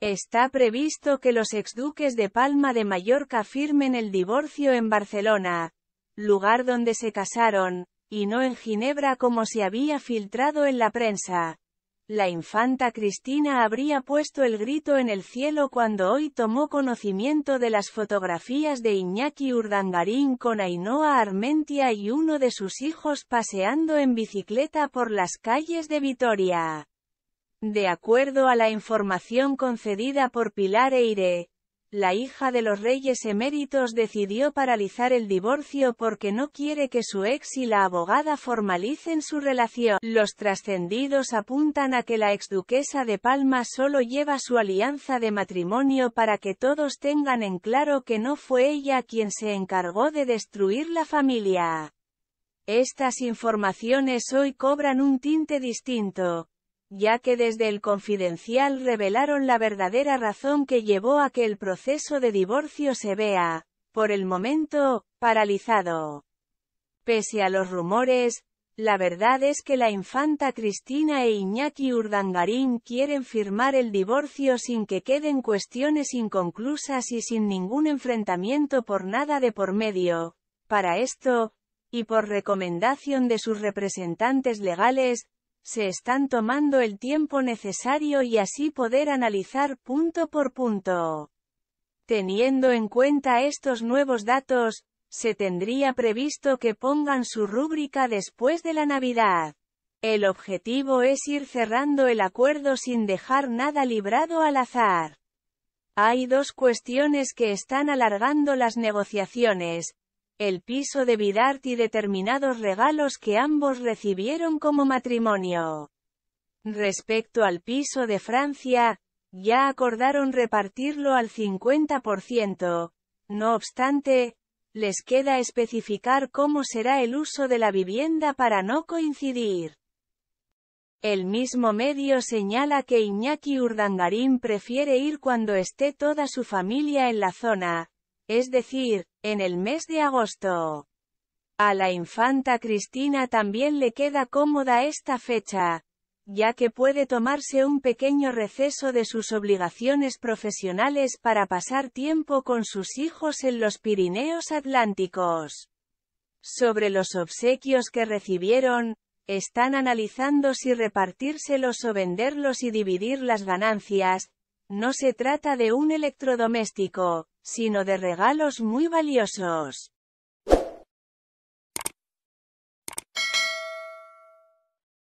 Está previsto que los exduques de Palma de Mallorca firmen el divorcio en Barcelona, lugar donde se casaron, y no en Ginebra como se había filtrado en la prensa. La infanta Cristina habría puesto el grito en el cielo cuando hoy tomó conocimiento de las fotografías de Iñaki Urdangarín con Ainhoa Armentia y uno de sus hijos paseando en bicicleta por las calles de Vitoria. De acuerdo a la información concedida por Pilar Eire, la hija de los reyes eméritos decidió paralizar el divorcio porque no quiere que su ex y la abogada formalicen su relación. Los trascendidos apuntan a que la exduquesa de Palma solo lleva su alianza de matrimonio para que todos tengan en claro que no fue ella quien se encargó de destruir la familia. Estas informaciones hoy cobran un tinte distinto, ya que desde el confidencial revelaron la verdadera razón que llevó a que el proceso de divorcio se vea, por el momento, paralizado. Pese a los rumores, la verdad es que la infanta Cristina e Iñaki Urdangarín quieren firmar el divorcio sin que queden cuestiones inconclusas y sin ningún enfrentamiento por nada de por medio. Para esto, y por recomendación de sus representantes legales, se están tomando el tiempo necesario y así poder analizar punto por punto. Teniendo en cuenta estos nuevos datos, se tendría previsto que pongan su rúbrica después de la Navidad. El objetivo es ir cerrando el acuerdo sin dejar nada librado al azar. Hay dos cuestiones que están alargando las negociaciones, el piso de Vidart y determinados regalos que ambos recibieron como matrimonio. Respecto al piso de Francia, ya acordaron repartirlo al 50%, no obstante, les queda especificar cómo será el uso de la vivienda para no coincidir. El mismo medio señala que Iñaki Urdangarín prefiere ir cuando esté toda su familia en la zona, es decir, en el mes de agosto. A la infanta Cristina también le queda cómoda esta fecha, ya que puede tomarse un pequeño receso de sus obligaciones profesionales para pasar tiempo con sus hijos en los Pirineos Atlánticos. Sobre los obsequios que recibieron, están analizando si repartírselos o venderlos y dividir las ganancias, no se trata de un electrodoméstico, sino de regalos muy valiosos.